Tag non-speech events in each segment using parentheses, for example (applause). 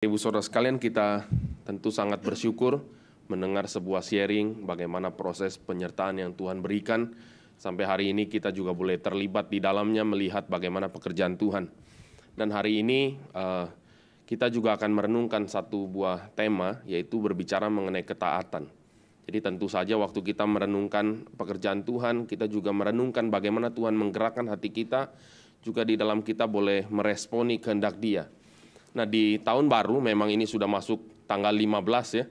Ibu saudara sekalian, kita tentu sangat bersyukur mendengar sebuah sharing bagaimana proses penyertaan yang Tuhan berikan. Sampai hari ini kita juga boleh terlibat di dalamnya melihat bagaimana pekerjaan Tuhan. Dan hari ini uh, kita juga akan merenungkan satu buah tema yaitu berbicara mengenai ketaatan. Jadi tentu saja waktu kita merenungkan pekerjaan Tuhan, kita juga merenungkan bagaimana Tuhan menggerakkan hati kita, juga di dalam kita boleh meresponi kehendak Dia Nah di tahun baru memang ini sudah masuk tanggal 15 ya.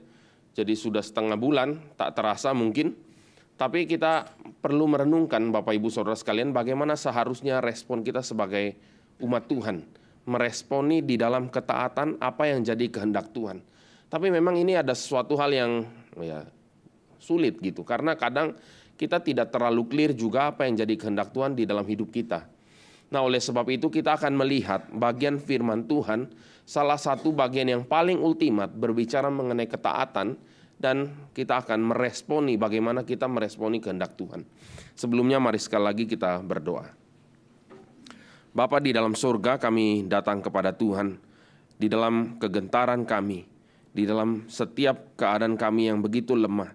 Jadi sudah setengah bulan, tak terasa mungkin. Tapi kita perlu merenungkan Bapak Ibu Saudara sekalian bagaimana seharusnya respon kita sebagai umat Tuhan. Meresponi di dalam ketaatan apa yang jadi kehendak Tuhan. Tapi memang ini ada sesuatu hal yang ya, sulit gitu. Karena kadang kita tidak terlalu clear juga apa yang jadi kehendak Tuhan di dalam hidup kita. Nah oleh sebab itu kita akan melihat bagian firman Tuhan salah satu bagian yang paling ultimat berbicara mengenai ketaatan dan kita akan meresponi bagaimana kita meresponi kehendak Tuhan. Sebelumnya mari sekali lagi kita berdoa. Bapa di dalam surga kami datang kepada Tuhan di dalam kegentaran kami, di dalam setiap keadaan kami yang begitu lemah.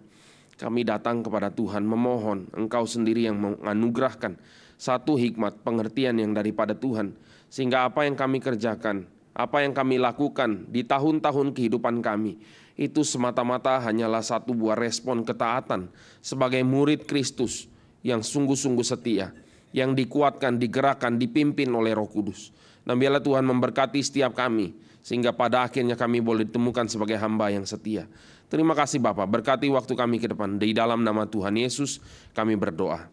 Kami datang kepada Tuhan memohon Engkau sendiri yang menganugerahkan satu hikmat pengertian yang daripada Tuhan sehingga apa yang kami kerjakan apa yang kami lakukan di tahun-tahun kehidupan kami itu semata-mata hanyalah satu buah respon ketaatan sebagai murid Kristus yang sungguh-sungguh setia, yang dikuatkan, digerakkan, dipimpin oleh Roh Kudus. Dan biarlah Tuhan memberkati setiap kami sehingga pada akhirnya kami boleh ditemukan sebagai hamba yang setia. Terima kasih Bapak, berkati waktu kami ke depan. Di dalam nama Tuhan Yesus kami berdoa.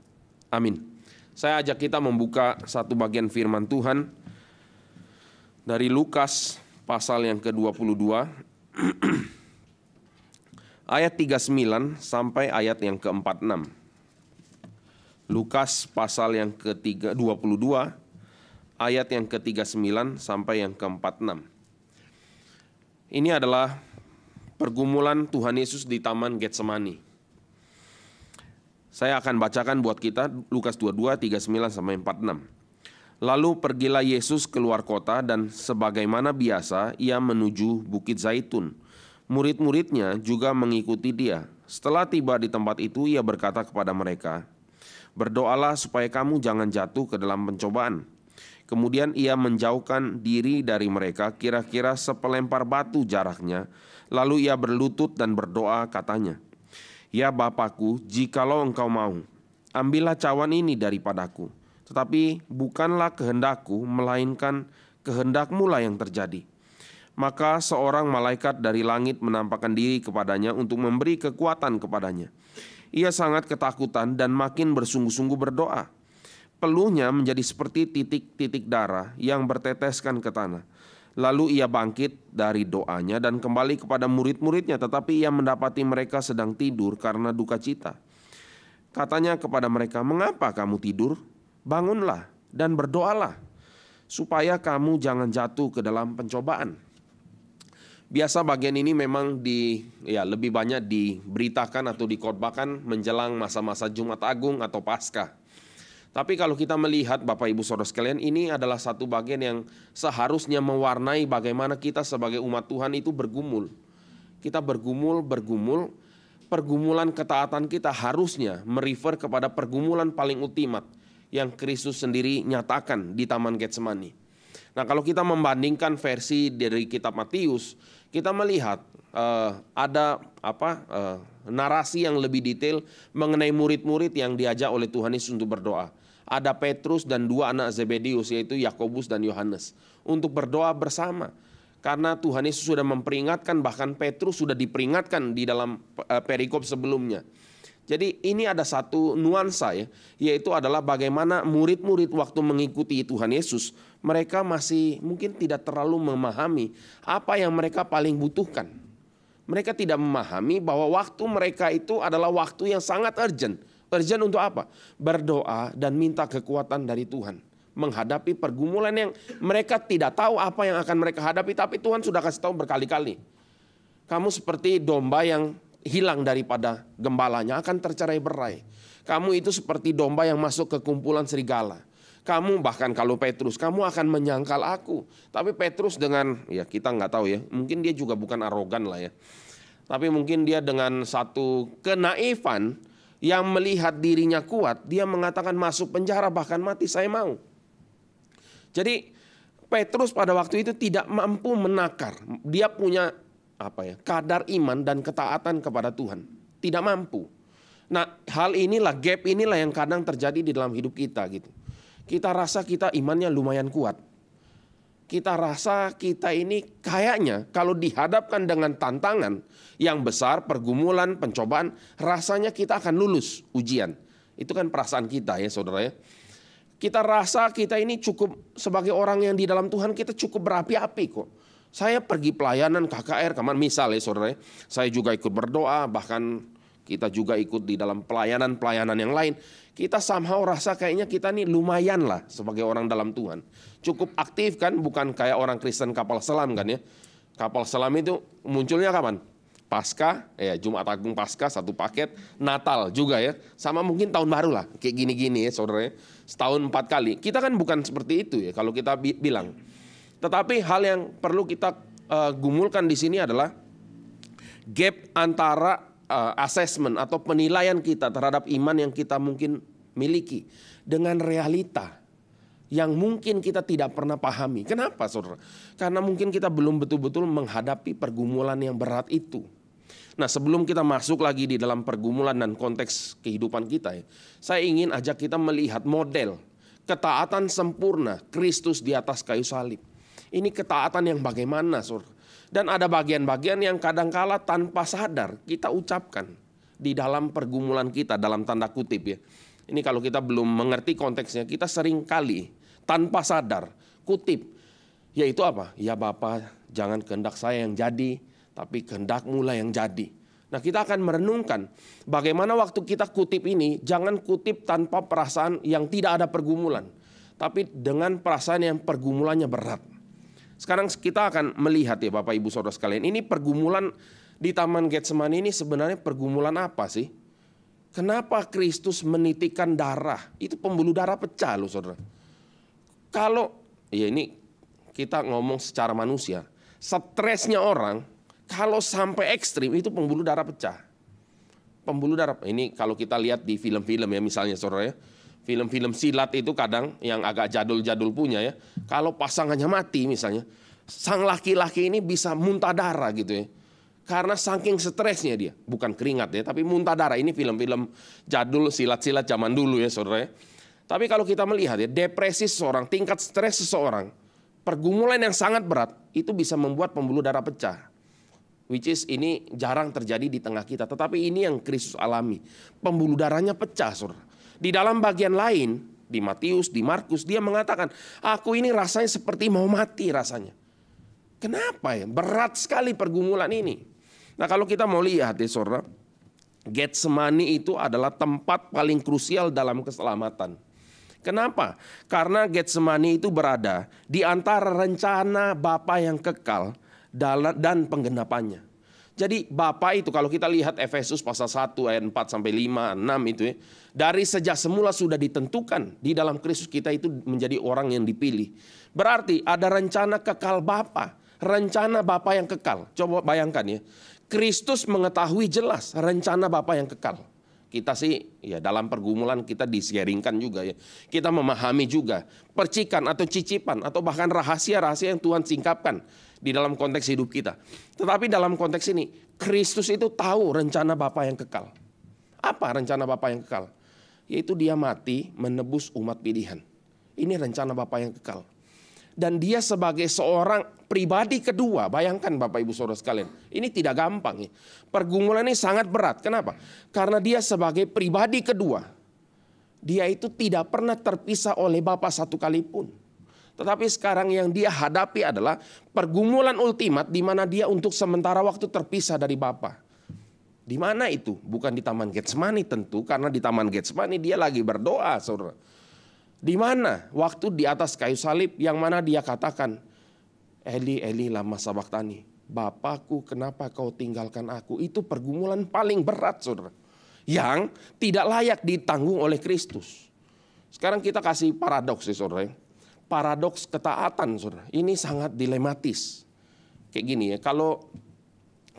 Amin. Saya ajak kita membuka satu bagian firman Tuhan dari Lukas pasal yang ke-22 (clears throat) ayat 39 sampai ayat yang ke-46. Lukas pasal yang ke-22 ayat yang ke-39 sampai yang ke-46. Ini adalah pergumulan Tuhan Yesus di Taman Getsemani. Saya akan bacakan buat kita Lukas 22, 39 sampai 46. Lalu pergilah Yesus keluar kota dan sebagaimana biasa ia menuju Bukit Zaitun. Murid-muridnya juga mengikuti dia. Setelah tiba di tempat itu ia berkata kepada mereka, Berdoalah supaya kamu jangan jatuh ke dalam pencobaan. Kemudian ia menjauhkan diri dari mereka kira-kira sepelempar batu jaraknya. Lalu ia berlutut dan berdoa katanya, Ya Bapakku, jikalau engkau mau, ambillah cawan ini daripadaku tetapi bukanlah kehendakku, melainkan lah yang terjadi. Maka seorang malaikat dari langit menampakkan diri kepadanya untuk memberi kekuatan kepadanya. Ia sangat ketakutan dan makin bersungguh-sungguh berdoa. Peluhnya menjadi seperti titik-titik darah yang berteteskan ke tanah. Lalu ia bangkit dari doanya dan kembali kepada murid-muridnya, tetapi ia mendapati mereka sedang tidur karena duka cita. Katanya kepada mereka, "Mengapa kamu tidur? bangunlah dan berdoalah supaya kamu jangan jatuh ke dalam pencobaan. Biasa bagian ini memang di ya lebih banyak diberitakan atau dikhotbahkan menjelang masa-masa Jumat Agung atau Paskah. Tapi kalau kita melihat Bapak Ibu Saudara sekalian ini adalah satu bagian yang seharusnya mewarnai bagaimana kita sebagai umat Tuhan itu bergumul. Kita bergumul, bergumul, pergumulan ketaatan kita harusnya merefer kepada pergumulan paling ultimat – yang Kristus sendiri nyatakan di Taman Getsemani. Nah, kalau kita membandingkan versi dari kitab Matius, kita melihat uh, ada apa uh, narasi yang lebih detail mengenai murid-murid yang diajak oleh Tuhan Yesus untuk berdoa. Ada Petrus dan dua anak Zebedius yaitu Yakobus dan Yohanes untuk berdoa bersama karena Tuhan Yesus sudah memperingatkan bahkan Petrus sudah diperingatkan di dalam eh, perikop sebelumnya jadi ini ada satu nuansa ya, yaitu adalah bagaimana murid-murid waktu mengikuti Tuhan Yesus, mereka masih mungkin tidak terlalu memahami apa yang mereka paling butuhkan. Mereka tidak memahami bahwa waktu mereka itu adalah waktu yang sangat urgent. Urgent untuk apa? Berdoa dan minta kekuatan dari Tuhan. Menghadapi pergumulan yang mereka tidak tahu apa yang akan mereka hadapi, tapi Tuhan sudah kasih tahu berkali-kali. Kamu seperti domba yang hilang daripada gembalanya, akan tercerai berai. Kamu itu seperti domba yang masuk ke kumpulan serigala. Kamu bahkan kalau Petrus, kamu akan menyangkal aku. Tapi Petrus dengan, ya kita nggak tahu ya, mungkin dia juga bukan arogan lah ya. Tapi mungkin dia dengan satu kenaifan yang melihat dirinya kuat, dia mengatakan masuk penjara bahkan mati saya mau. Jadi Petrus pada waktu itu tidak mampu menakar. Dia punya apa ya kadar iman dan ketaatan kepada Tuhan. Tidak mampu. Nah hal inilah gap inilah yang kadang terjadi di dalam hidup kita gitu. Kita rasa kita imannya lumayan kuat. Kita rasa kita ini kayaknya kalau dihadapkan dengan tantangan yang besar, pergumulan, pencobaan, rasanya kita akan lulus ujian. Itu kan perasaan kita ya saudara ya kita rasa kita ini cukup sebagai orang yang di dalam Tuhan kita cukup berapi-api kok. Saya pergi pelayanan KKR, kamar misalnya ya saudara, ya. saya juga ikut berdoa, bahkan kita juga ikut di dalam pelayanan-pelayanan yang lain. Kita somehow rasa kayaknya kita nih lumayan lah sebagai orang dalam Tuhan. Cukup aktif kan, bukan kayak orang Kristen kapal selam kan ya. Kapal selam itu munculnya kapan? Pasca, ya Jumat Agung Pasca satu paket, Natal juga ya. Sama mungkin tahun baru lah, kayak gini-gini ya saudara. Ya. Setahun empat kali. Kita kan bukan seperti itu ya kalau kita bi bilang tetapi hal yang perlu kita uh, gumulkan di sini adalah gap antara uh, assessment atau penilaian kita terhadap iman yang kita mungkin miliki dengan realita yang mungkin kita tidak pernah pahami. Kenapa, Saudara? Karena mungkin kita belum betul-betul menghadapi pergumulan yang berat itu. Nah, sebelum kita masuk lagi di dalam pergumulan dan konteks kehidupan kita, ya, saya ingin ajak kita melihat model ketaatan sempurna Kristus di atas kayu salib. Ini ketaatan yang bagaimana, Sur? Dan ada bagian-bagian yang kadangkala tanpa sadar kita ucapkan di dalam pergumulan kita dalam tanda kutip ya. Ini kalau kita belum mengerti konteksnya, kita sering kali tanpa sadar kutip yaitu apa? Ya Bapak, jangan kehendak saya yang jadi, tapi kehendak mula yang jadi. Nah, kita akan merenungkan bagaimana waktu kita kutip ini, jangan kutip tanpa perasaan yang tidak ada pergumulan, tapi dengan perasaan yang pergumulannya berat. Sekarang kita akan melihat ya Bapak Ibu Saudara sekalian, ini pergumulan di Taman Getsemani ini sebenarnya pergumulan apa sih? Kenapa Kristus menitikkan darah? Itu pembuluh darah pecah loh saudara. Kalau, ya ini kita ngomong secara manusia. Stresnya orang, kalau sampai ekstrim itu pembuluh darah pecah. Pembuluh darah, ini kalau kita lihat di film-film ya misalnya saudara ya film-film silat itu kadang yang agak jadul-jadul punya ya. Kalau pasangannya mati misalnya, sang laki-laki ini bisa muntah darah gitu ya. Karena saking stresnya dia, bukan keringat ya, tapi muntah darah. Ini film-film jadul silat-silat zaman dulu ya saudara ya. Tapi kalau kita melihat ya, depresi seseorang, tingkat stres seseorang, pergumulan yang sangat berat, itu bisa membuat pembuluh darah pecah which is ini jarang terjadi di tengah kita. Tetapi ini yang Kristus alami. Pembuluh darahnya pecah, saudara. Di dalam bagian lain, di Matius, di Markus, dia mengatakan, aku ini rasanya seperti mau mati rasanya. Kenapa ya? Berat sekali pergumulan ini. Nah kalau kita mau lihat ya saudara, Getsemani itu adalah tempat paling krusial dalam keselamatan. Kenapa? Karena Getsemani itu berada di antara rencana Bapa yang kekal dan penggenapannya. Jadi Bapak itu kalau kita lihat Efesus pasal 1 ayat 4 sampai 5, 6 itu ya. Dari sejak semula sudah ditentukan di dalam Kristus kita itu menjadi orang yang dipilih. Berarti ada rencana kekal Bapa, rencana Bapa yang kekal. Coba bayangkan ya. Kristus mengetahui jelas rencana Bapa yang kekal. Kita sih ya dalam pergumulan kita disharingkan juga ya. Kita memahami juga percikan atau cicipan atau bahkan rahasia-rahasia yang Tuhan singkapkan di dalam konteks hidup kita. Tetapi dalam konteks ini, Kristus itu tahu rencana Bapa yang kekal. Apa rencana Bapa yang kekal? Yaitu dia mati menebus umat pilihan. Ini rencana Bapa yang kekal. Dan dia sebagai seorang pribadi kedua, bayangkan Bapak Ibu Saudara sekalian. Ini tidak gampang ya. Pergumulan ini sangat berat. Kenapa? Karena dia sebagai pribadi kedua, dia itu tidak pernah terpisah oleh Bapak satu kali pun. Tetapi sekarang yang dia hadapi adalah pergumulan ultimat di mana dia untuk sementara waktu terpisah dari Bapa. Di mana itu? Bukan di Taman Getsemani tentu karena di Taman Getsemani dia lagi berdoa, Saudara. Di mana? Waktu di atas kayu salib yang mana dia katakan, "Eli, Eli lama sabaktani." Bapakku, kenapa kau tinggalkan aku? Itu pergumulan paling berat, Saudara. Yang tidak layak ditanggung oleh Kristus. Sekarang kita kasih paradoks sih, Saudara. Ya paradoks ketaatan, saudara. Ini sangat dilematis. Kayak gini ya, kalau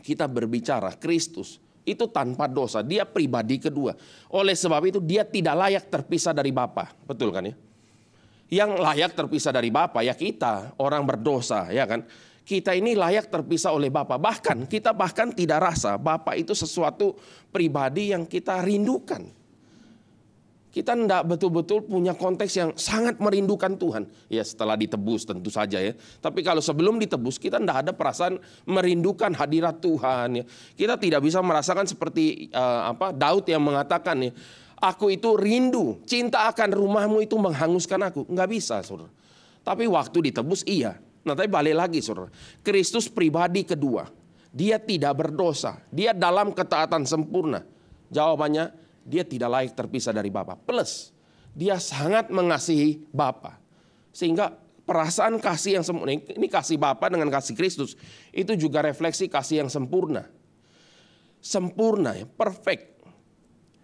kita berbicara Kristus itu tanpa dosa, dia pribadi kedua. Oleh sebab itu dia tidak layak terpisah dari Bapa, betul kan ya? Yang layak terpisah dari Bapa ya kita, orang berdosa, ya kan? Kita ini layak terpisah oleh Bapa. Bahkan kita bahkan tidak rasa Bapa itu sesuatu pribadi yang kita rindukan kita tidak betul-betul punya konteks yang sangat merindukan Tuhan. Ya setelah ditebus tentu saja ya. Tapi kalau sebelum ditebus kita tidak ada perasaan merindukan hadirat Tuhan ya. Kita tidak bisa merasakan seperti uh, apa Daud yang mengatakan ya, aku itu rindu, cinta akan rumahmu itu menghanguskan aku. Nggak bisa saudara. Tapi waktu ditebus iya. Nah tapi balik lagi saudara. Kristus pribadi kedua. Dia tidak berdosa. Dia dalam ketaatan sempurna. Jawabannya dia tidak layak terpisah dari Bapa. Plus, dia sangat mengasihi Bapa. Sehingga perasaan kasih yang sempurna, ini kasih Bapa dengan kasih Kristus, itu juga refleksi kasih yang sempurna. Sempurna, ya, perfect.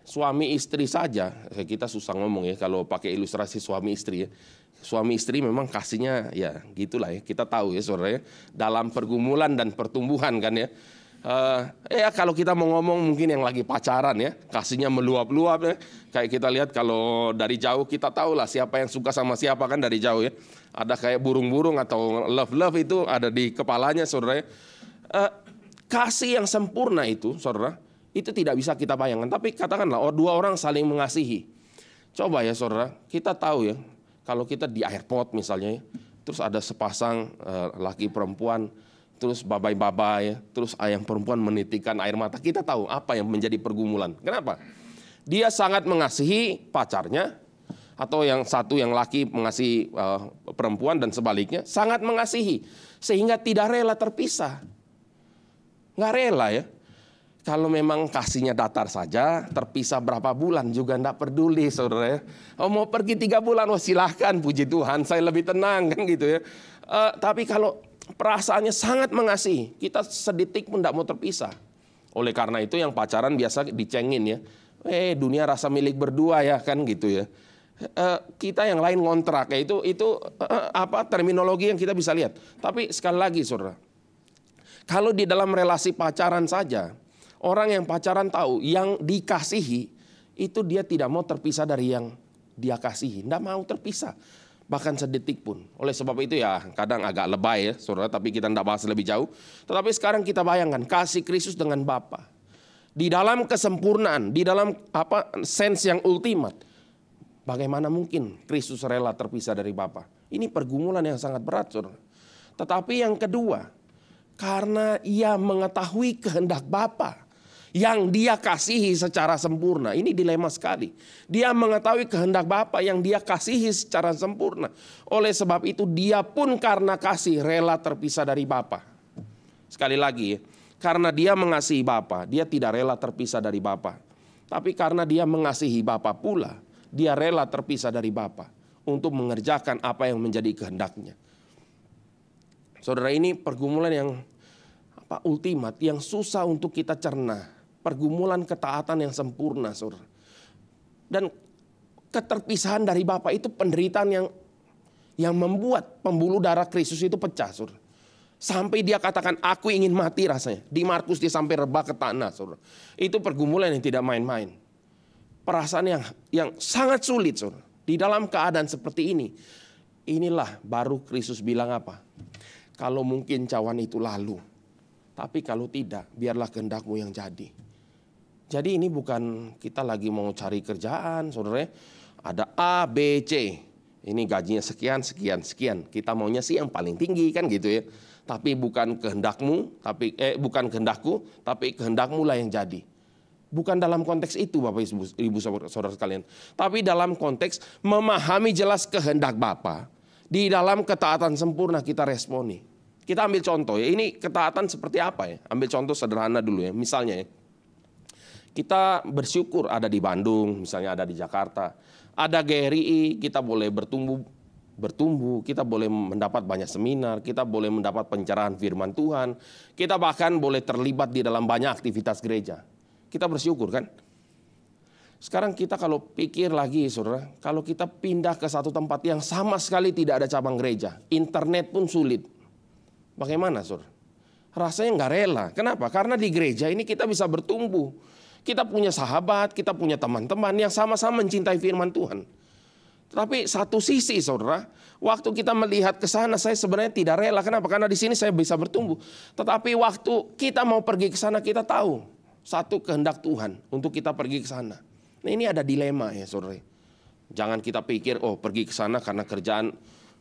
Suami istri saja, eh, kita susah ngomong ya kalau pakai ilustrasi suami istri ya. Suami istri memang kasihnya ya gitulah ya, kita tahu ya sebenarnya Dalam pergumulan dan pertumbuhan kan ya uh, ya kalau kita mau ngomong mungkin yang lagi pacaran ya kasihnya meluap-luap ya kayak kita lihat kalau dari jauh kita tahu lah siapa yang suka sama siapa kan dari jauh ya ada kayak burung-burung atau love love itu ada di kepalanya saudara ya. uh, kasih yang sempurna itu saudara itu tidak bisa kita bayangkan tapi katakanlah oh, dua orang saling mengasihi coba ya saudara kita tahu ya kalau kita di airport misalnya ya, terus ada sepasang uh, laki perempuan terus babai-babai, terus ayam perempuan menitikan air mata. Kita tahu apa yang menjadi pergumulan. Kenapa? Dia sangat mengasihi pacarnya, atau yang satu yang laki mengasihi uh, perempuan dan sebaliknya, sangat mengasihi. Sehingga tidak rela terpisah. Nggak rela ya. Kalau memang kasihnya datar saja, terpisah berapa bulan juga enggak peduli saudara ya. Oh mau pergi tiga bulan, oh silahkan puji Tuhan saya lebih tenang kan gitu ya. Uh, tapi kalau perasaannya sangat mengasihi. Kita sedetik pun tidak mau terpisah. Oleh karena itu yang pacaran biasa dicengin ya. Eh dunia rasa milik berdua ya kan gitu ya. Eh, kita yang lain ngontrak ya itu itu eh, eh, apa terminologi yang kita bisa lihat. Tapi sekali lagi saudara, kalau di dalam relasi pacaran saja orang yang pacaran tahu yang dikasihi itu dia tidak mau terpisah dari yang dia kasihi, tidak mau terpisah bahkan sedetik pun. Oleh sebab itu ya kadang agak lebay ya saudara, tapi kita tidak bahas lebih jauh. Tetapi sekarang kita bayangkan kasih Kristus dengan Bapa di dalam kesempurnaan, di dalam apa sense yang ultimat. Bagaimana mungkin Kristus rela terpisah dari Bapa? Ini pergumulan yang sangat berat, saudara. Tetapi yang kedua, karena ia mengetahui kehendak Bapa, yang dia kasihi secara sempurna. Ini dilema sekali. Dia mengetahui kehendak Bapa yang dia kasihi secara sempurna. Oleh sebab itu dia pun karena kasih rela terpisah dari Bapa. Sekali lagi ya, karena dia mengasihi Bapa, dia tidak rela terpisah dari Bapa. Tapi karena dia mengasihi Bapa pula, dia rela terpisah dari Bapa untuk mengerjakan apa yang menjadi kehendaknya. Saudara ini pergumulan yang apa ultimat yang susah untuk kita cerna pergumulan ketaatan yang sempurna, sur. Dan keterpisahan dari Bapak itu penderitaan yang yang membuat pembuluh darah Kristus itu pecah, sur. Sampai dia katakan, aku ingin mati rasanya. Di Markus dia sampai rebah ke tanah, sur. Itu pergumulan yang tidak main-main. Perasaan yang yang sangat sulit, sur. Di dalam keadaan seperti ini, inilah baru Kristus bilang apa? Kalau mungkin cawan itu lalu, tapi kalau tidak, biarlah kehendakmu yang jadi. Jadi ini bukan kita lagi mau cari kerjaan, saudara. Ya. Ada A, B, C. Ini gajinya sekian, sekian, sekian. Kita maunya sih yang paling tinggi kan gitu ya. Tapi bukan kehendakmu, tapi eh bukan kehendakku, tapi kehendakmu lah yang jadi. Bukan dalam konteks itu Bapak Ibu, Ibu Saudara sekalian. Tapi dalam konteks memahami jelas kehendak Bapa. Di dalam ketaatan sempurna kita responi. Kita ambil contoh ya, ini ketaatan seperti apa ya? Ambil contoh sederhana dulu ya, misalnya ya. Kita bersyukur ada di Bandung, misalnya ada di Jakarta. Ada GRI, kita boleh bertumbuh bertumbuh, kita boleh mendapat banyak seminar, kita boleh mendapat pencerahan firman Tuhan, kita bahkan boleh terlibat di dalam banyak aktivitas gereja. Kita bersyukur kan? Sekarang kita kalau pikir lagi saudara, kalau kita pindah ke satu tempat yang sama sekali tidak ada cabang gereja, internet pun sulit. Bagaimana saudara? Rasanya nggak rela. Kenapa? Karena di gereja ini kita bisa bertumbuh kita punya sahabat, kita punya teman-teman yang sama-sama mencintai firman Tuhan. Tapi satu sisi saudara, waktu kita melihat ke sana saya sebenarnya tidak rela. Kenapa? Karena di sini saya bisa bertumbuh. Tetapi waktu kita mau pergi ke sana kita tahu satu kehendak Tuhan untuk kita pergi ke sana. Nah ini ada dilema ya saudara. Jangan kita pikir oh pergi ke sana karena kerjaan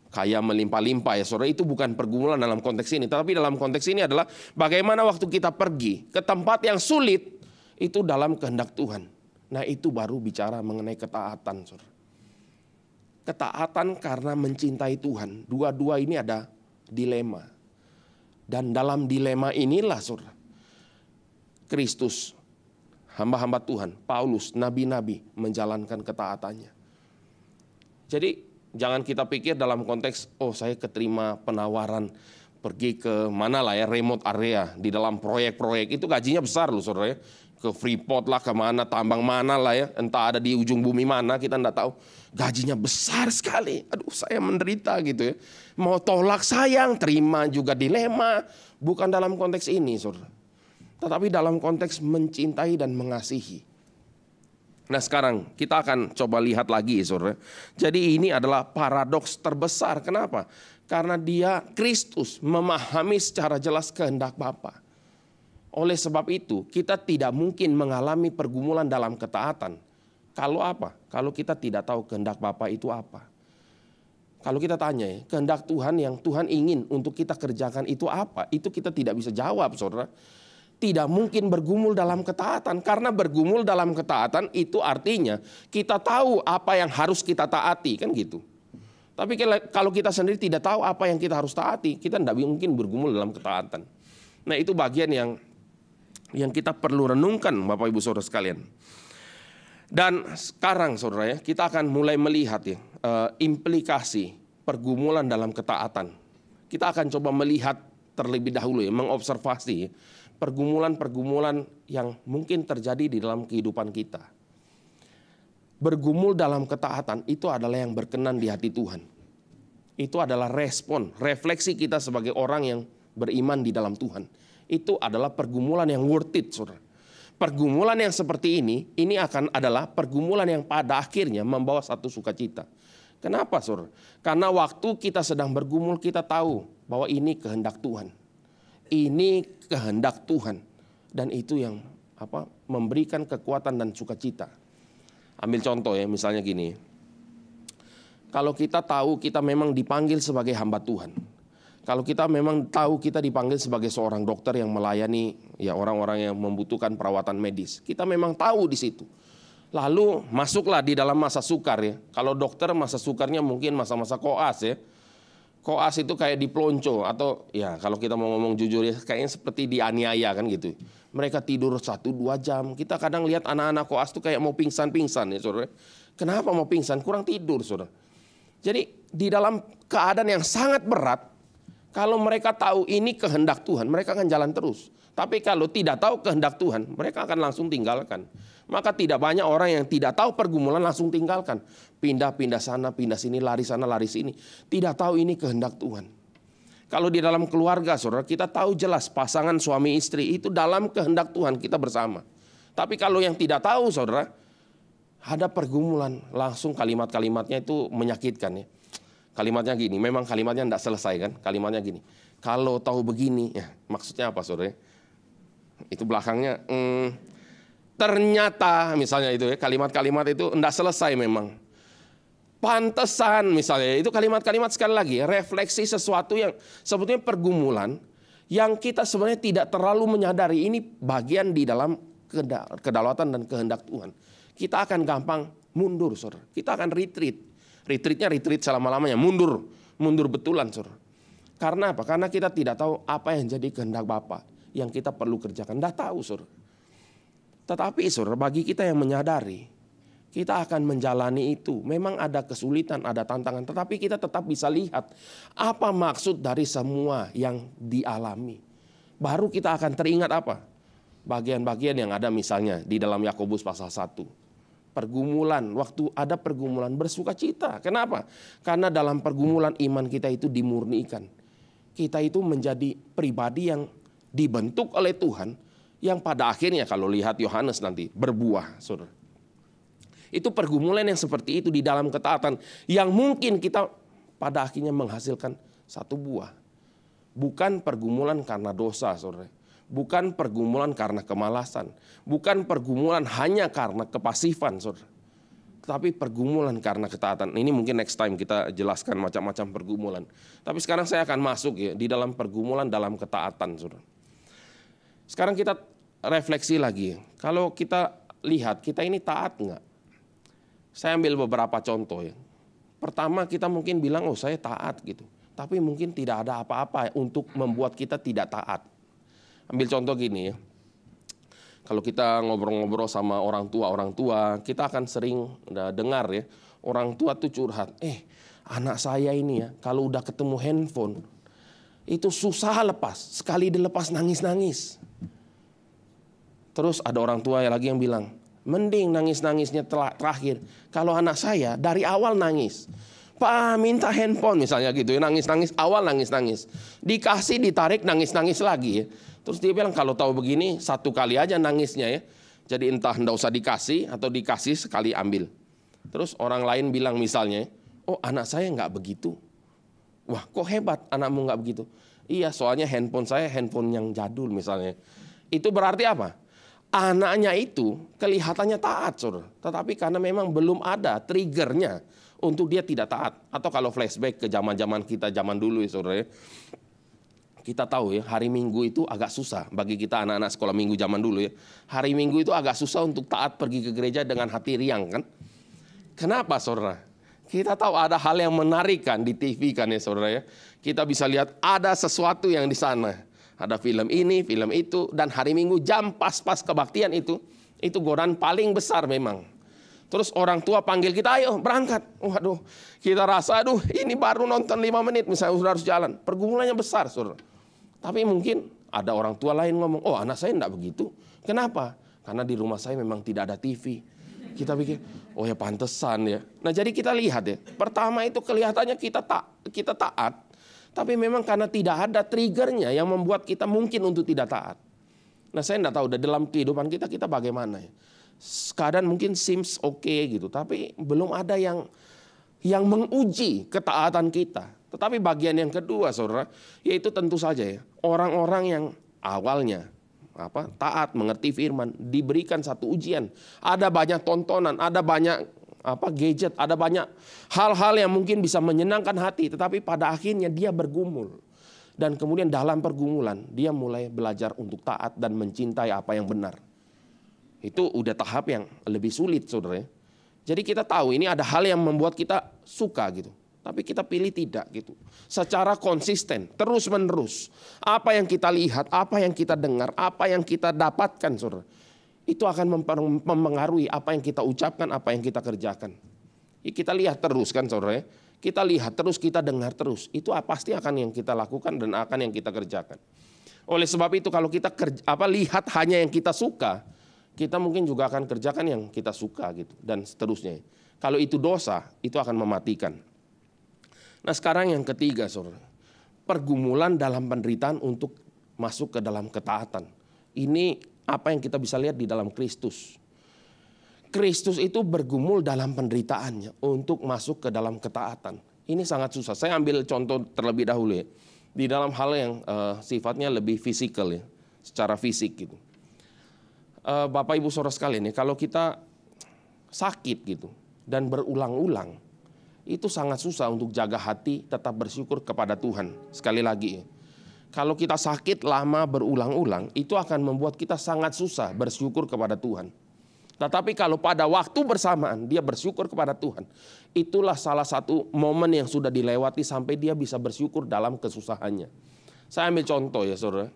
kaya melimpah-limpah ya saudara itu bukan pergumulan dalam konteks ini. Tetapi dalam konteks ini adalah bagaimana waktu kita pergi ke tempat yang sulit itu dalam kehendak Tuhan. Nah itu baru bicara mengenai ketaatan. sur. Ketaatan karena mencintai Tuhan. Dua-dua ini ada dilema. Dan dalam dilema inilah sur Kristus, hamba-hamba Tuhan, Paulus, nabi-nabi menjalankan ketaatannya. Jadi jangan kita pikir dalam konteks, oh saya keterima penawaran pergi ke mana lah ya remote area di dalam proyek-proyek itu gajinya besar loh saudara ya ke Freeport lah, kemana, tambang mana lah ya. Entah ada di ujung bumi mana, kita enggak tahu. Gajinya besar sekali. Aduh saya menderita gitu ya. Mau tolak sayang, terima juga dilema. Bukan dalam konteks ini saudara. Tetapi dalam konteks mencintai dan mengasihi. Nah sekarang kita akan coba lihat lagi saudara. Jadi ini adalah paradoks terbesar. Kenapa? Karena dia Kristus memahami secara jelas kehendak Bapa. Oleh sebab itu, kita tidak mungkin mengalami pergumulan dalam ketaatan. Kalau apa? Kalau kita tidak tahu kehendak Bapa itu apa. Kalau kita tanya ya, kehendak Tuhan yang Tuhan ingin untuk kita kerjakan itu apa? Itu kita tidak bisa jawab, saudara. Tidak mungkin bergumul dalam ketaatan. Karena bergumul dalam ketaatan itu artinya kita tahu apa yang harus kita taati, kan gitu. Tapi kalau kita sendiri tidak tahu apa yang kita harus taati, kita tidak mungkin bergumul dalam ketaatan. Nah itu bagian yang yang kita perlu renungkan Bapak Ibu Saudara sekalian. Dan sekarang saudara ya, kita akan mulai melihat ya eh, implikasi pergumulan dalam ketaatan. Kita akan coba melihat terlebih dahulu ya, mengobservasi ya, pergumulan-pergumulan yang mungkin terjadi di dalam kehidupan kita. Bergumul dalam ketaatan itu adalah yang berkenan di hati Tuhan. Itu adalah respon, refleksi kita sebagai orang yang beriman di dalam Tuhan itu adalah pergumulan yang worth it, saudara. Pergumulan yang seperti ini, ini akan adalah pergumulan yang pada akhirnya membawa satu sukacita. Kenapa, saudara? Karena waktu kita sedang bergumul, kita tahu bahwa ini kehendak Tuhan. Ini kehendak Tuhan, dan itu yang apa memberikan kekuatan dan sukacita. Ambil contoh ya, misalnya gini. Kalau kita tahu kita memang dipanggil sebagai hamba Tuhan, kalau kita memang tahu kita dipanggil sebagai seorang dokter yang melayani ya orang-orang yang membutuhkan perawatan medis, kita memang tahu di situ. Lalu masuklah di dalam masa sukar ya. Kalau dokter masa sukarnya mungkin masa-masa koas ya. Koas itu kayak diplonco atau ya kalau kita mau ngomong jujur ya kayaknya seperti dianiaya kan gitu. Mereka tidur satu dua jam. Kita kadang lihat anak-anak koas tuh kayak mau pingsan-pingsan ya saudara. Kenapa mau pingsan? Kurang tidur saudara. Jadi di dalam keadaan yang sangat berat kalau mereka tahu ini kehendak Tuhan, mereka akan jalan terus. Tapi kalau tidak tahu kehendak Tuhan, mereka akan langsung tinggalkan. Maka tidak banyak orang yang tidak tahu pergumulan langsung tinggalkan. Pindah-pindah sana, pindah sini, lari sana, lari sini. Tidak tahu ini kehendak Tuhan. Kalau di dalam keluarga, saudara, kita tahu jelas pasangan suami istri itu dalam kehendak Tuhan kita bersama. Tapi kalau yang tidak tahu, saudara, ada pergumulan, langsung kalimat-kalimatnya itu menyakitkan ya. Kalimatnya gini, memang kalimatnya tidak selesai kan? Kalimatnya gini, kalau tahu begini, ya, maksudnya apa saudara? Ya? Itu belakangnya, hmm, ternyata misalnya itu ya, kalimat-kalimat itu tidak selesai memang. Pantesan misalnya, ya, itu kalimat-kalimat sekali lagi, refleksi sesuatu yang sebetulnya pergumulan, yang kita sebenarnya tidak terlalu menyadari ini bagian di dalam kedaulatan dan kehendak Tuhan. Kita akan gampang mundur, saudara. Kita akan retreat retreatnya retreat selama-lamanya, mundur, mundur betulan sur. Karena apa? Karena kita tidak tahu apa yang jadi kehendak Bapak yang kita perlu kerjakan. Tidak tahu sur. Tetapi sur, bagi kita yang menyadari, kita akan menjalani itu. Memang ada kesulitan, ada tantangan, tetapi kita tetap bisa lihat apa maksud dari semua yang dialami. Baru kita akan teringat apa? Bagian-bagian yang ada misalnya di dalam Yakobus pasal 1 pergumulan, waktu ada pergumulan bersuka cita. Kenapa? Karena dalam pergumulan iman kita itu dimurnikan. Kita itu menjadi pribadi yang dibentuk oleh Tuhan yang pada akhirnya kalau lihat Yohanes nanti berbuah, Saudara. Itu pergumulan yang seperti itu di dalam ketaatan yang mungkin kita pada akhirnya menghasilkan satu buah. Bukan pergumulan karena dosa, Saudara bukan pergumulan karena kemalasan, bukan pergumulan hanya karena kepasifan, saudara. Tapi pergumulan karena ketaatan. Ini mungkin next time kita jelaskan macam-macam pergumulan. Tapi sekarang saya akan masuk ya di dalam pergumulan dalam ketaatan, saudara. Sekarang kita refleksi lagi. Kalau kita lihat kita ini taat nggak? Saya ambil beberapa contoh ya. Pertama kita mungkin bilang oh saya taat gitu. Tapi mungkin tidak ada apa-apa untuk membuat kita tidak taat ambil contoh gini ya. Kalau kita ngobrol-ngobrol sama orang tua, orang tua kita akan sering dengar ya, orang tua tuh curhat, eh anak saya ini ya, kalau udah ketemu handphone itu susah lepas, sekali dilepas nangis-nangis. Terus ada orang tua yang lagi yang bilang, mending nangis-nangisnya terakhir. Kalau anak saya dari awal nangis. Pak minta handphone misalnya gitu ya nangis-nangis awal nangis-nangis dikasih ditarik nangis-nangis lagi ya. Terus dia bilang kalau tahu begini satu kali aja nangisnya ya. Jadi entah ndak usah dikasih atau dikasih sekali ambil. Terus orang lain bilang misalnya, oh anak saya nggak begitu. Wah kok hebat anakmu nggak begitu. Iya soalnya handphone saya handphone yang jadul misalnya. Itu berarti apa? Anaknya itu kelihatannya taat saudara. Tetapi karena memang belum ada triggernya untuk dia tidak taat. Atau kalau flashback ke zaman-zaman kita zaman dulu ya saudara ya kita tahu ya hari Minggu itu agak susah bagi kita anak-anak sekolah Minggu zaman dulu ya. Hari Minggu itu agak susah untuk taat pergi ke gereja dengan hati riang kan. Kenapa saudara? Kita tahu ada hal yang menarik kan di TV kan ya saudara ya. Kita bisa lihat ada sesuatu yang di sana. Ada film ini, film itu dan hari Minggu jam pas-pas kebaktian itu itu godaan paling besar memang. Terus orang tua panggil kita, ayo berangkat. Waduh, kita rasa, aduh ini baru nonton lima menit, misalnya sudah harus jalan. Pergumulannya besar, saudara. Tapi mungkin ada orang tua lain ngomong, oh anak saya enggak begitu. Kenapa? Karena di rumah saya memang tidak ada TV. Kita pikir, oh ya pantesan ya. Nah jadi kita lihat ya, pertama itu kelihatannya kita tak kita taat, tapi memang karena tidak ada triggernya yang membuat kita mungkin untuk tidak taat. Nah saya enggak tahu, udah dalam kehidupan kita, kita bagaimana ya. Kadang mungkin seems oke okay gitu, tapi belum ada yang yang menguji ketaatan kita. Tetapi bagian yang kedua saudara, yaitu tentu saja ya orang-orang yang awalnya apa taat mengerti firman diberikan satu ujian. Ada banyak tontonan, ada banyak apa gadget, ada banyak hal-hal yang mungkin bisa menyenangkan hati, tetapi pada akhirnya dia bergumul. Dan kemudian dalam pergumulan dia mulai belajar untuk taat dan mencintai apa yang benar. Itu udah tahap yang lebih sulit saudara ya. Jadi kita tahu ini ada hal yang membuat kita suka gitu. Tapi kita pilih tidak gitu. Secara konsisten, terus menerus. Apa yang kita lihat, apa yang kita dengar, apa yang kita dapatkan saudara. Itu akan mempengaruhi apa yang kita ucapkan, apa yang kita kerjakan. Ya, kita lihat terus kan saudara ya. Kita lihat terus, kita dengar terus. Itu pasti akan yang kita lakukan dan akan yang kita kerjakan. Oleh sebab itu kalau kita kerja, apa lihat hanya yang kita suka, kita mungkin juga akan kerjakan yang kita suka gitu dan seterusnya. Kalau itu dosa, itu akan mematikan. Nah sekarang yang ketiga saudara, pergumulan dalam penderitaan untuk masuk ke dalam ketaatan. Ini apa yang kita bisa lihat di dalam Kristus. Kristus itu bergumul dalam penderitaannya untuk masuk ke dalam ketaatan. Ini sangat susah. Saya ambil contoh terlebih dahulu ya. Di dalam hal yang uh, sifatnya lebih fisikal ya, secara fisik gitu. Uh, Bapak Ibu Saudara sekalian ya, kalau kita sakit gitu dan berulang-ulang, itu sangat susah untuk jaga hati tetap bersyukur kepada Tuhan. Sekali lagi, kalau kita sakit lama berulang-ulang, itu akan membuat kita sangat susah bersyukur kepada Tuhan. Tetapi kalau pada waktu bersamaan dia bersyukur kepada Tuhan, itulah salah satu momen yang sudah dilewati sampai dia bisa bersyukur dalam kesusahannya. Saya ambil contoh ya saudara.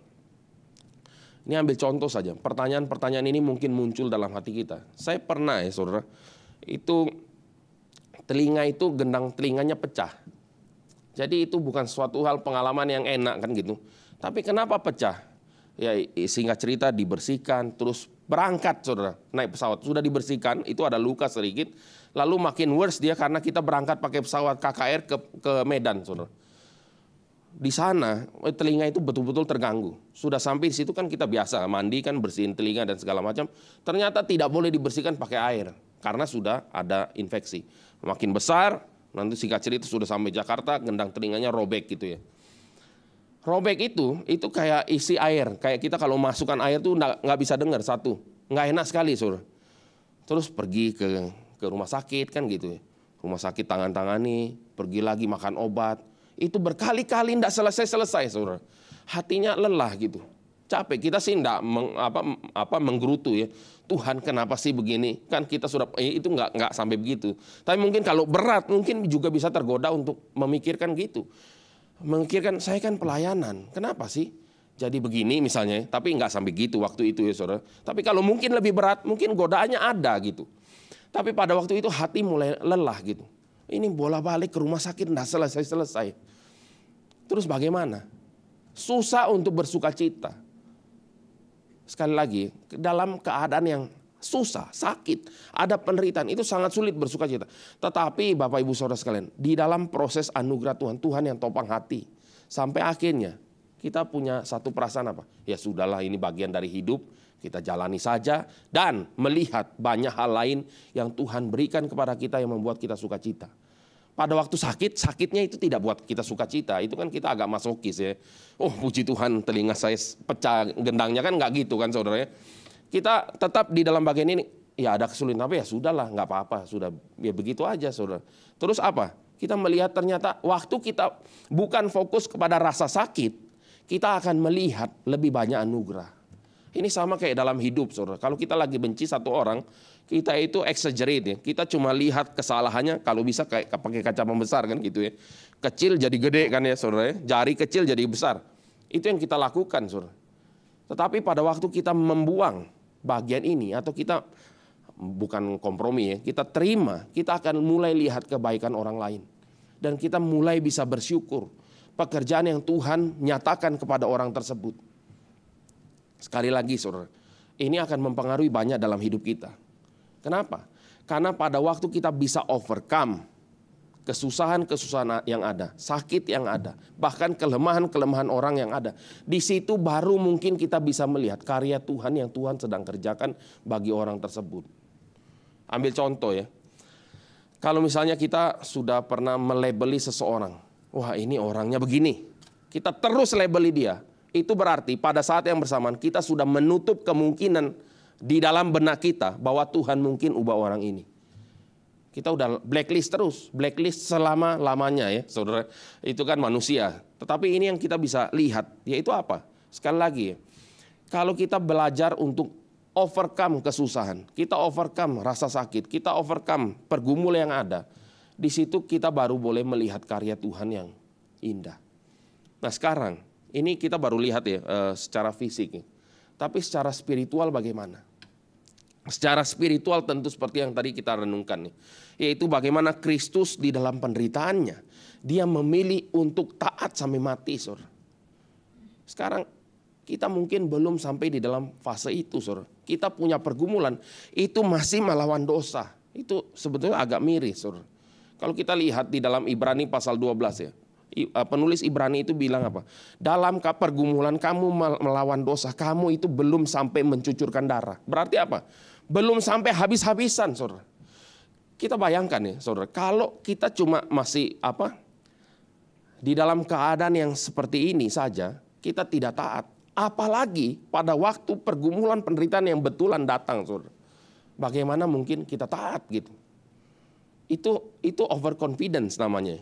Ini ambil contoh saja. Pertanyaan-pertanyaan ini mungkin muncul dalam hati kita. Saya pernah ya saudara, itu telinga itu gendang telinganya pecah. Jadi itu bukan suatu hal pengalaman yang enak kan gitu. Tapi kenapa pecah? Ya singkat cerita dibersihkan terus berangkat saudara naik pesawat sudah dibersihkan itu ada luka sedikit lalu makin worse dia karena kita berangkat pakai pesawat KKR ke ke Medan saudara di sana eh, telinga itu betul-betul terganggu. Sudah sampai di situ kan kita biasa mandi kan bersihin telinga dan segala macam. Ternyata tidak boleh dibersihkan pakai air karena sudah ada infeksi makin besar, nanti singkat cerita sudah sampai Jakarta, gendang telinganya robek gitu ya. Robek itu, itu kayak isi air. Kayak kita kalau masukkan air tuh nggak bisa dengar, satu. Nggak enak sekali, sur. Terus pergi ke ke rumah sakit kan gitu ya. Rumah sakit tangan-tangani, pergi lagi makan obat. Itu berkali-kali nggak selesai-selesai, sur. Hatinya lelah gitu capek. Kita sih enggak meng, apa apa menggerutu ya. Tuhan kenapa sih begini? Kan kita sudah eh, itu nggak nggak sampai begitu. Tapi mungkin kalau berat mungkin juga bisa tergoda untuk memikirkan gitu. Memikirkan saya kan pelayanan. Kenapa sih? Jadi begini misalnya, tapi nggak sampai gitu waktu itu ya saudara. Tapi kalau mungkin lebih berat, mungkin godaannya ada gitu. Tapi pada waktu itu hati mulai lelah gitu. Ini bola balik ke rumah sakit nggak selesai-selesai. Terus bagaimana? Susah untuk bersuka cita sekali lagi dalam keadaan yang susah, sakit, ada penderitaan itu sangat sulit bersuka cita. Tetapi Bapak Ibu Saudara sekalian, di dalam proses anugerah Tuhan, Tuhan yang topang hati sampai akhirnya kita punya satu perasaan apa? Ya sudahlah ini bagian dari hidup, kita jalani saja dan melihat banyak hal lain yang Tuhan berikan kepada kita yang membuat kita sukacita pada waktu sakit, sakitnya itu tidak buat kita suka cita. Itu kan kita agak masokis ya. Oh puji Tuhan telinga saya pecah gendangnya kan nggak gitu kan saudara ya. Kita tetap di dalam bagian ini, ya ada kesulitan apa ya sudahlah nggak apa-apa sudah ya begitu aja saudara. Terus apa? Kita melihat ternyata waktu kita bukan fokus kepada rasa sakit, kita akan melihat lebih banyak anugerah. Ini sama kayak dalam hidup saudara. Kalau kita lagi benci satu orang, kita itu exaggerate ya. Kita cuma lihat kesalahannya kalau bisa kayak pakai kaca membesar kan gitu ya. Kecil jadi gede kan ya saudara ya. Jari kecil jadi besar. Itu yang kita lakukan saudara. Tetapi pada waktu kita membuang bagian ini atau kita bukan kompromi ya, kita terima, kita akan mulai lihat kebaikan orang lain. Dan kita mulai bisa bersyukur pekerjaan yang Tuhan nyatakan kepada orang tersebut. Sekali lagi saudara, ini akan mempengaruhi banyak dalam hidup kita Kenapa? Karena pada waktu kita bisa overcome kesusahan-kesusahan yang ada, sakit yang ada, bahkan kelemahan-kelemahan orang yang ada. Di situ baru mungkin kita bisa melihat karya Tuhan yang Tuhan sedang kerjakan bagi orang tersebut. Ambil contoh ya. Kalau misalnya kita sudah pernah melebeli seseorang, wah ini orangnya begini. Kita terus labeli dia. Itu berarti pada saat yang bersamaan kita sudah menutup kemungkinan di dalam benak kita bahwa Tuhan mungkin ubah orang ini. Kita udah blacklist terus, blacklist selama lamanya ya, saudara. Itu kan manusia. Tetapi ini yang kita bisa lihat, yaitu apa? Sekali lagi, ya, kalau kita belajar untuk overcome kesusahan, kita overcome rasa sakit, kita overcome pergumul yang ada, di situ kita baru boleh melihat karya Tuhan yang indah. Nah sekarang, ini kita baru lihat ya eh, secara fisik, ya. tapi secara spiritual bagaimana? secara spiritual tentu seperti yang tadi kita renungkan nih, yaitu bagaimana Kristus di dalam penderitaannya dia memilih untuk taat sampai mati, sur Sekarang kita mungkin belum sampai di dalam fase itu, sur Kita punya pergumulan itu masih melawan dosa. Itu sebetulnya agak miris, sur Kalau kita lihat di dalam Ibrani pasal 12 ya. Eh, penulis Ibrani itu bilang apa? Dalam pergumulan kamu melawan dosa, kamu itu belum sampai mencucurkan darah. Berarti apa? belum sampai habis-habisan, saudara. Kita bayangkan ya, saudara, kalau kita cuma masih apa di dalam keadaan yang seperti ini saja, kita tidak taat. Apalagi pada waktu pergumulan penderitaan yang betulan datang, saudara. Bagaimana mungkin kita taat gitu? Itu itu overconfidence namanya.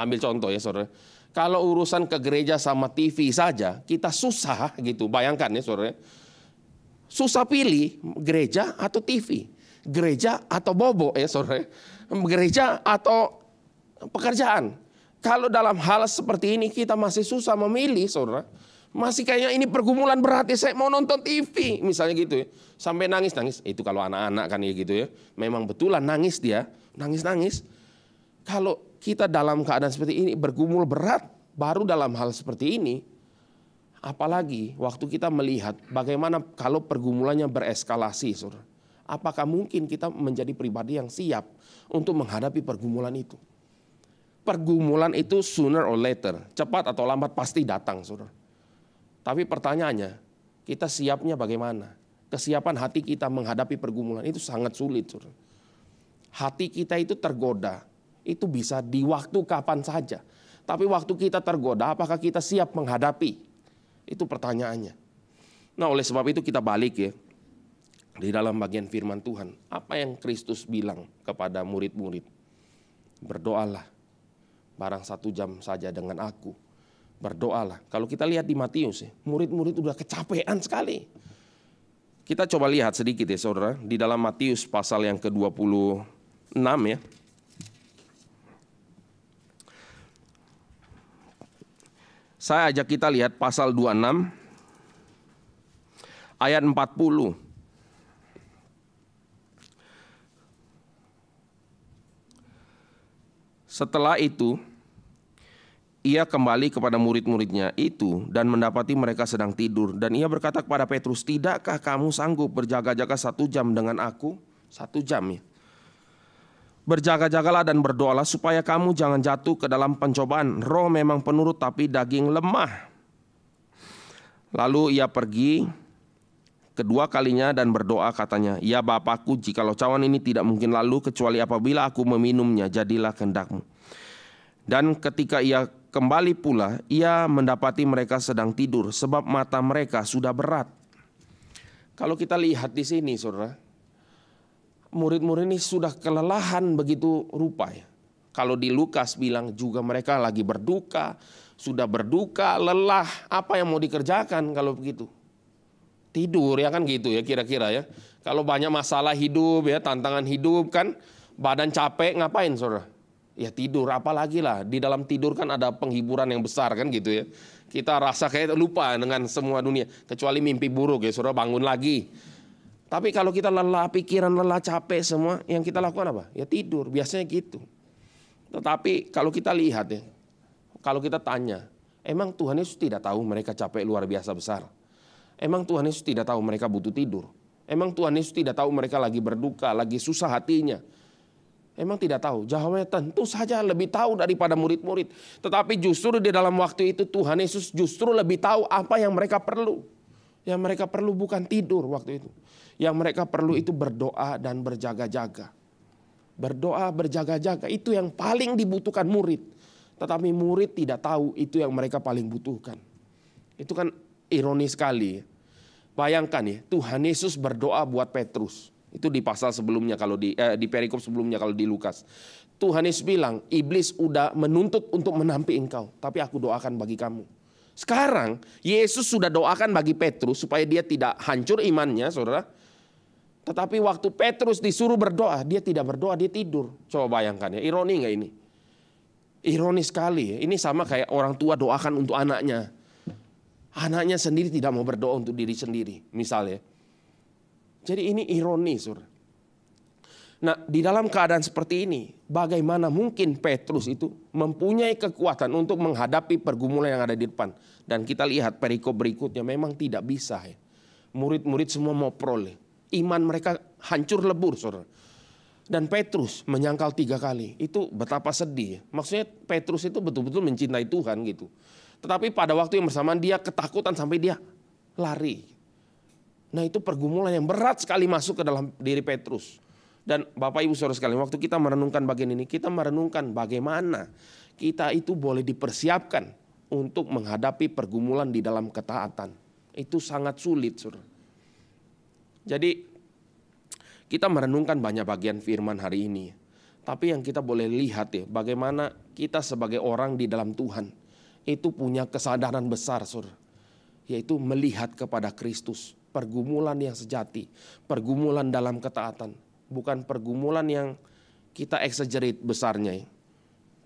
Ambil contoh ya, saudara. Kalau urusan ke gereja sama TV saja, kita susah gitu. Bayangkan ya, saudara ya. Susah pilih gereja atau TV, gereja atau bobo ya eh, sore, gereja atau pekerjaan. Kalau dalam hal seperti ini kita masih susah memilih saudara. Masih kayaknya ini pergumulan berat ya saya mau nonton TV misalnya gitu ya. Sampai nangis-nangis. Eh, itu kalau anak-anak kan ya gitu ya. Memang betulan nangis dia, nangis-nangis. Kalau kita dalam keadaan seperti ini bergumul berat baru dalam hal seperti ini Apalagi waktu kita melihat bagaimana kalau pergumulannya bereskalasi, saudara. Apakah mungkin kita menjadi pribadi yang siap untuk menghadapi pergumulan itu? Pergumulan itu sooner or later, cepat atau lambat pasti datang, saudara. Tapi pertanyaannya, kita siapnya bagaimana? Kesiapan hati kita menghadapi pergumulan itu sangat sulit, saudara. Hati kita itu tergoda, itu bisa di waktu kapan saja. Tapi waktu kita tergoda, apakah kita siap menghadapi? Itu pertanyaannya. Nah, oleh sebab itu kita balik ya di dalam bagian firman Tuhan, apa yang Kristus bilang kepada murid-murid? Berdoalah, barang satu jam saja dengan aku. Berdoalah. Kalau kita lihat di Matius ya, murid-murid udah kecapean sekali. Kita coba lihat sedikit ya saudara, di dalam Matius pasal yang ke-26 ya. Saya ajak kita lihat pasal 26 ayat 40. Setelah itu, ia kembali kepada murid-muridnya itu dan mendapati mereka sedang tidur. Dan ia berkata kepada Petrus, Tidakkah kamu sanggup berjaga-jaga satu jam dengan aku? Satu jam ya. Berjaga-jagalah dan berdoalah supaya kamu jangan jatuh ke dalam pencobaan. Roh memang penurut tapi daging lemah. Lalu ia pergi kedua kalinya dan berdoa katanya, Ya Bapakku, jikalau cawan ini tidak mungkin lalu kecuali apabila aku meminumnya, jadilah kehendakmu. Dan ketika ia kembali pula, ia mendapati mereka sedang tidur sebab mata mereka sudah berat. Kalau kita lihat di sini, saudara, murid-murid ini sudah kelelahan begitu rupa ya. Kalau di Lukas bilang juga mereka lagi berduka, sudah berduka, lelah, apa yang mau dikerjakan kalau begitu? Tidur ya kan gitu ya kira-kira ya. Kalau banyak masalah hidup ya, tantangan hidup kan badan capek ngapain saudara? Ya tidur apalagi lah di dalam tidur kan ada penghiburan yang besar kan gitu ya. Kita rasa kayak lupa dengan semua dunia kecuali mimpi buruk ya saudara bangun lagi tapi kalau kita lelah pikiran, lelah capek semua, yang kita lakukan apa? Ya tidur, biasanya gitu. Tetapi kalau kita lihat ya, kalau kita tanya, emang Tuhan Yesus tidak tahu mereka capek luar biasa besar? Emang Tuhan Yesus tidak tahu mereka butuh tidur? Emang Tuhan Yesus tidak tahu mereka lagi berduka, lagi susah hatinya? Emang tidak tahu? Jawabnya tentu saja lebih tahu daripada murid-murid. Tetapi justru di dalam waktu itu Tuhan Yesus justru lebih tahu apa yang mereka perlu. Yang mereka perlu bukan tidur waktu itu. Yang mereka perlu itu berdoa dan berjaga-jaga. Berdoa, berjaga-jaga itu yang paling dibutuhkan murid. Tetapi murid tidak tahu itu yang mereka paling butuhkan. Itu kan ironi sekali. Bayangkan ya, Tuhan Yesus berdoa buat Petrus. Itu di pasal sebelumnya kalau di eh, di perikop sebelumnya kalau di Lukas. Tuhan Yesus bilang, iblis udah menuntut untuk menampi engkau, tapi aku doakan bagi kamu sekarang Yesus sudah doakan bagi Petrus supaya dia tidak hancur imannya, saudara. Tetapi waktu Petrus disuruh berdoa, dia tidak berdoa, dia tidur. Coba bayangkan ya, ironi nggak ini? Ironi sekali. Ya. Ini sama kayak orang tua doakan untuk anaknya. Anaknya sendiri tidak mau berdoa untuk diri sendiri, misalnya. Jadi ini ironi, saudara. Nah, di dalam keadaan seperti ini, bagaimana mungkin Petrus itu mempunyai kekuatan untuk menghadapi pergumulan yang ada di depan. Dan kita lihat perikop berikutnya memang tidak bisa. Ya. Murid-murid semua mau peroleh. Iman mereka hancur lebur saudara. Dan Petrus menyangkal tiga kali. Itu betapa sedih. Ya. Maksudnya Petrus itu betul-betul mencintai Tuhan gitu. Tetapi pada waktu yang bersamaan dia ketakutan sampai dia lari. Nah itu pergumulan yang berat sekali masuk ke dalam diri Petrus. Dan Bapak Ibu Saudara sekalian, waktu kita merenungkan bagian ini, kita merenungkan bagaimana kita itu boleh dipersiapkan untuk menghadapi pergumulan di dalam ketaatan. Itu sangat sulit, Saudara. Jadi kita merenungkan banyak bagian firman hari ini. Tapi yang kita boleh lihat ya, bagaimana kita sebagai orang di dalam Tuhan itu punya kesadaran besar, Saudara. Yaitu melihat kepada Kristus, pergumulan yang sejati, pergumulan dalam ketaatan bukan pergumulan yang kita exaggerate besarnya ya.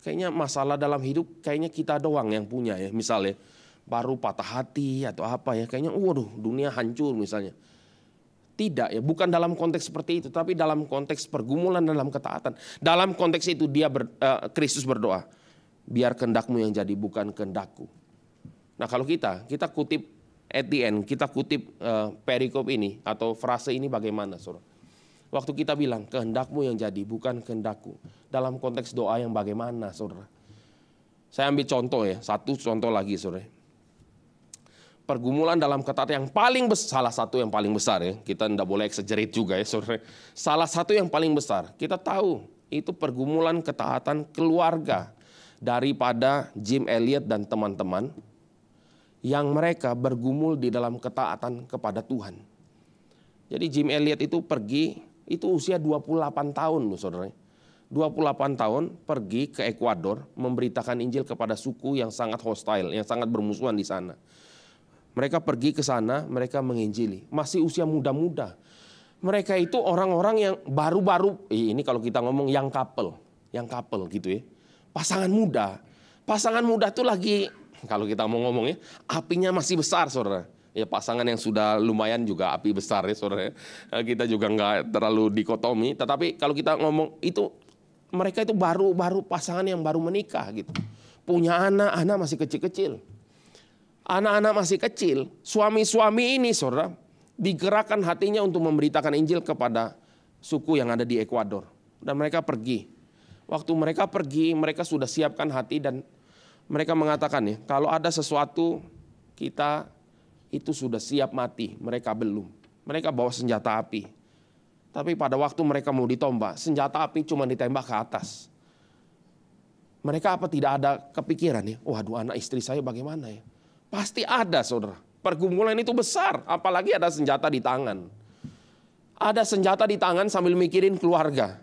Kayaknya masalah dalam hidup kayaknya kita doang yang punya ya misalnya. Baru patah hati atau apa ya kayaknya waduh dunia hancur misalnya. Tidak ya, bukan dalam konteks seperti itu, tapi dalam konteks pergumulan dalam ketaatan. Dalam konteks itu dia ber, uh, Kristus berdoa, biar kendakmu yang jadi bukan kendaku. Nah kalau kita, kita kutip at the end, kita kutip uh, perikop ini atau frase ini bagaimana, suruh. Waktu kita bilang kehendakmu yang jadi bukan kehendakku. Dalam konteks doa yang bagaimana saudara. Saya ambil contoh ya. Satu contoh lagi saudara. Pergumulan dalam ketat yang paling besar. Salah satu yang paling besar ya. Kita tidak boleh sejerit juga ya saudara. Salah satu yang paling besar. Kita tahu itu pergumulan ketaatan keluarga. Daripada Jim Elliot dan teman-teman yang mereka bergumul di dalam ketaatan kepada Tuhan. Jadi Jim Elliot itu pergi itu usia 28 tahun loh saudara. 28 tahun pergi ke Ekuador memberitakan Injil kepada suku yang sangat hostile, yang sangat bermusuhan di sana. Mereka pergi ke sana, mereka menginjili. Masih usia muda-muda. Mereka itu orang-orang yang baru-baru, ini kalau kita ngomong yang couple, yang couple gitu ya. Pasangan muda. Pasangan muda tuh lagi, kalau kita mau ngomong ya, apinya masih besar saudara ya pasangan yang sudah lumayan juga api besar ya saudara. Ya. Eh, kita juga nggak terlalu dikotomi. Tetapi kalau kita ngomong itu mereka itu baru-baru pasangan yang baru menikah gitu. Punya anak, anak masih kecil-kecil. Anak-anak masih kecil, suami-suami ini saudara digerakkan hatinya untuk memberitakan Injil kepada suku yang ada di Ekuador. Dan mereka pergi. Waktu mereka pergi, mereka sudah siapkan hati dan mereka mengatakan ya, kalau ada sesuatu kita itu sudah siap mati, mereka belum. Mereka bawa senjata api. Tapi pada waktu mereka mau ditombak, senjata api cuma ditembak ke atas. Mereka apa tidak ada kepikiran ya, waduh anak istri saya bagaimana ya. Pasti ada saudara, pergumulan itu besar, apalagi ada senjata di tangan. Ada senjata di tangan sambil mikirin keluarga.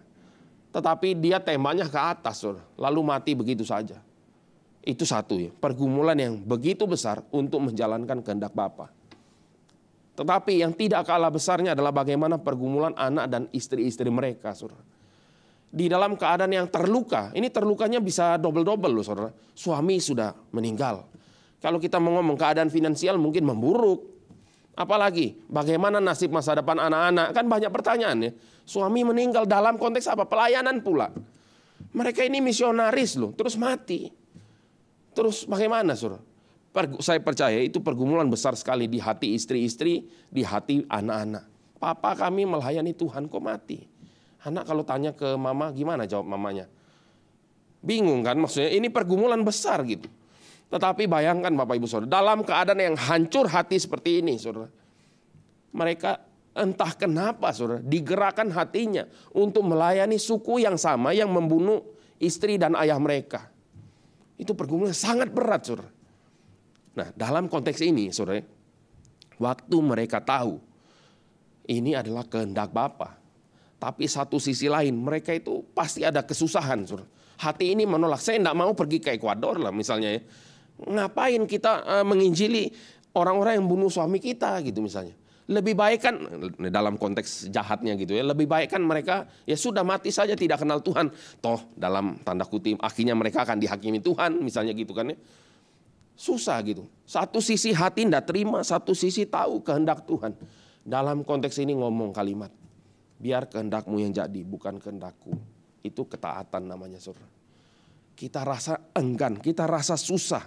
Tetapi dia tembaknya ke atas lalu mati begitu saja. Itu satu ya, pergumulan yang begitu besar untuk menjalankan kehendak Bapa. Tetapi yang tidak kalah besarnya adalah bagaimana pergumulan anak dan istri-istri mereka, saudara. Di dalam keadaan yang terluka, ini terlukanya bisa double-double loh saudara. Suami sudah meninggal. Kalau kita ngomong keadaan finansial mungkin memburuk. Apalagi bagaimana nasib masa depan anak-anak. Kan banyak pertanyaan ya. Suami meninggal dalam konteks apa? Pelayanan pula. Mereka ini misionaris loh, terus mati. Terus bagaimana sur? Per, saya percaya itu pergumulan besar sekali di hati istri-istri, di hati anak-anak. Papa kami melayani Tuhan kok mati. Anak kalau tanya ke mama gimana jawab mamanya? Bingung kan maksudnya ini pergumulan besar gitu. Tetapi bayangkan Bapak Ibu Saudara, dalam keadaan yang hancur hati seperti ini Saudara. Mereka entah kenapa Saudara digerakkan hatinya untuk melayani suku yang sama yang membunuh istri dan ayah mereka. Itu pergumulan sangat berat, saudara. Nah, dalam konteks ini, saudara, eh, waktu mereka tahu ini adalah kehendak Bapa, tapi satu sisi lain mereka itu pasti ada kesusahan, saudara. Hati ini menolak. Saya tidak mau pergi ke Ekuador lah misalnya ya. Ngapain kita eh, menginjili orang-orang yang bunuh suami kita gitu misalnya lebih baik kan dalam konteks jahatnya gitu ya lebih baik kan mereka ya sudah mati saja tidak kenal Tuhan toh dalam tanda kutip akhirnya mereka akan dihakimi Tuhan misalnya gitu kan ya susah gitu satu sisi hati tidak terima satu sisi tahu kehendak Tuhan dalam konteks ini ngomong kalimat biar kehendakmu yang jadi bukan kehendakku itu ketaatan namanya surah kita rasa enggan kita rasa susah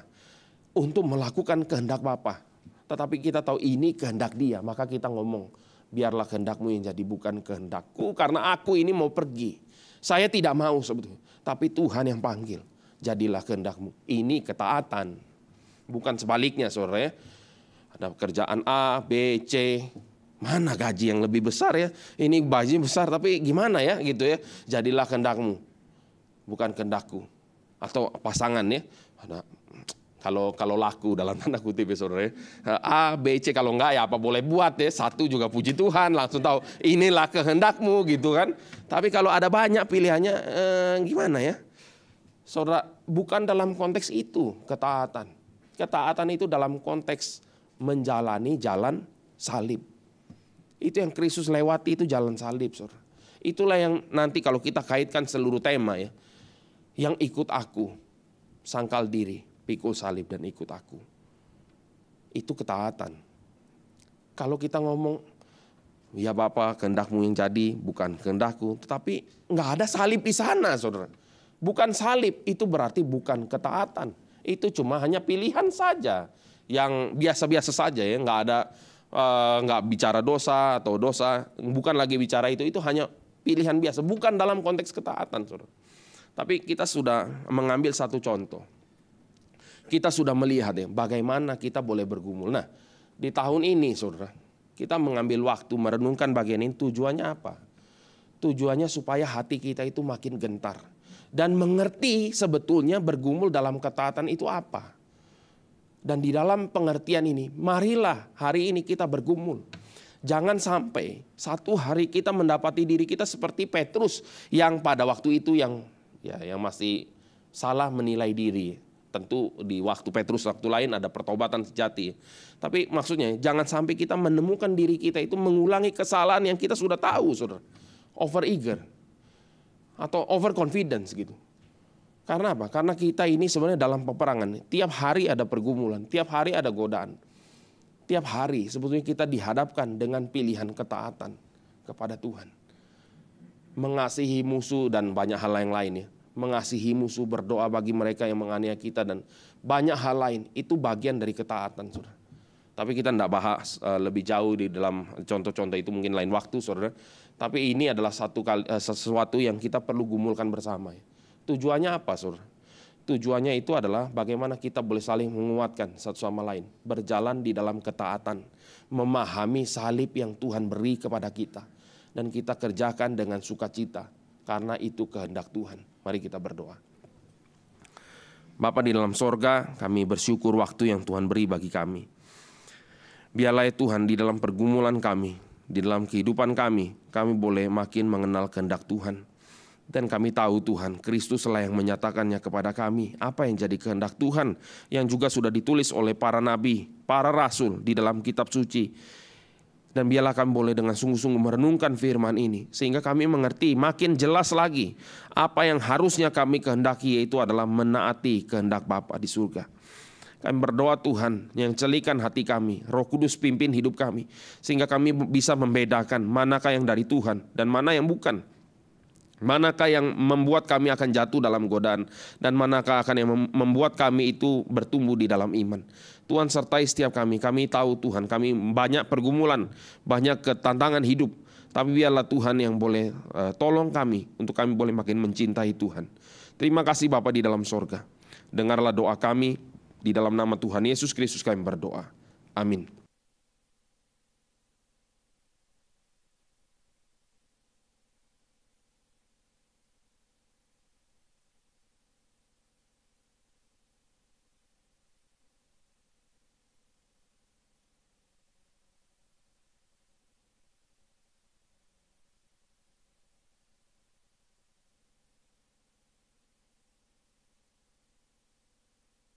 untuk melakukan kehendak Bapa tetapi kita tahu ini kehendak dia, maka kita ngomong, biarlah kehendakmu yang jadi bukan kehendakku, karena aku ini mau pergi. Saya tidak mau sebetulnya, tapi Tuhan yang panggil, jadilah kehendakmu. Ini ketaatan, bukan sebaliknya sore ya. Ada pekerjaan A, B, C, mana gaji yang lebih besar ya? Ini gaji besar tapi gimana ya gitu ya? Jadilah kehendakmu, bukan kehendakku. Atau pasangan ya, ada kalau kalau laku dalam tanda kutip ya saudara. Ya. A, B, C kalau enggak ya apa boleh buat ya. Satu juga puji Tuhan langsung tahu inilah kehendakmu gitu kan. Tapi kalau ada banyak pilihannya eh, gimana ya? Saudara bukan dalam konteks itu ketaatan. Ketaatan itu dalam konteks menjalani jalan salib. Itu yang Kristus lewati itu jalan salib saudara. Itulah yang nanti kalau kita kaitkan seluruh tema ya. Yang ikut aku, sangkal diri, pikul salib dan ikut aku. Itu ketaatan. Kalau kita ngomong, ya Bapak kehendakmu yang jadi, bukan kehendakku. Tetapi nggak ada salib di sana saudara. Bukan salib, itu berarti bukan ketaatan. Itu cuma hanya pilihan saja. Yang biasa-biasa saja ya, nggak ada eh, nggak uh, bicara dosa atau dosa, bukan lagi bicara itu, itu hanya pilihan biasa, bukan dalam konteks ketaatan, saudara. Tapi kita sudah mengambil satu contoh kita sudah melihat ya bagaimana kita boleh bergumul. Nah, di tahun ini Saudara, kita mengambil waktu merenungkan bagian ini tujuannya apa? Tujuannya supaya hati kita itu makin gentar dan mengerti sebetulnya bergumul dalam ketaatan itu apa. Dan di dalam pengertian ini, marilah hari ini kita bergumul. Jangan sampai satu hari kita mendapati diri kita seperti Petrus yang pada waktu itu yang ya yang masih salah menilai diri tentu di waktu Petrus waktu lain ada pertobatan sejati. Tapi maksudnya jangan sampai kita menemukan diri kita itu mengulangi kesalahan yang kita sudah tahu, Saudara. Over eager atau over confidence gitu. Karena apa? Karena kita ini sebenarnya dalam peperangan. Tiap hari ada pergumulan, tiap hari ada godaan. Tiap hari sebetulnya kita dihadapkan dengan pilihan ketaatan kepada Tuhan. Mengasihi musuh dan banyak hal yang lain ya mengasihi musuh, berdoa bagi mereka yang menganiaya kita dan banyak hal lain. Itu bagian dari ketaatan, saudara. Tapi kita tidak bahas eh, lebih jauh di dalam contoh-contoh itu mungkin lain waktu, saudara. Tapi ini adalah satu kali, eh, sesuatu yang kita perlu gumulkan bersama. Ya. Tujuannya apa, saudara? Tujuannya itu adalah bagaimana kita boleh saling menguatkan satu sama lain, berjalan di dalam ketaatan, memahami salib yang Tuhan beri kepada kita, dan kita kerjakan dengan sukacita karena itu kehendak Tuhan. Mari kita berdoa. Bapak di dalam sorga, kami bersyukur waktu yang Tuhan beri bagi kami. Biarlah ya Tuhan di dalam pergumulan kami, di dalam kehidupan kami, kami boleh makin mengenal kehendak Tuhan. Dan kami tahu Tuhan, Kristuslah yang menyatakannya kepada kami. Apa yang jadi kehendak Tuhan yang juga sudah ditulis oleh para nabi, para rasul di dalam kitab suci dan biarlah kami boleh dengan sungguh-sungguh merenungkan firman ini. Sehingga kami mengerti makin jelas lagi apa yang harusnya kami kehendaki yaitu adalah menaati kehendak Bapa di surga. Kami berdoa Tuhan yang celikan hati kami, roh kudus pimpin hidup kami. Sehingga kami bisa membedakan manakah yang dari Tuhan dan mana yang bukan. Manakah yang membuat kami akan jatuh dalam godaan dan manakah akan yang membuat kami itu bertumbuh di dalam iman. Tuhan sertai setiap kami. Kami tahu Tuhan, kami banyak pergumulan, banyak ketantangan hidup. Tapi biarlah Tuhan yang boleh uh, tolong kami untuk kami boleh makin mencintai Tuhan. Terima kasih Bapa di dalam sorga. Dengarlah doa kami di dalam nama Tuhan Yesus Kristus kami berdoa. Amin.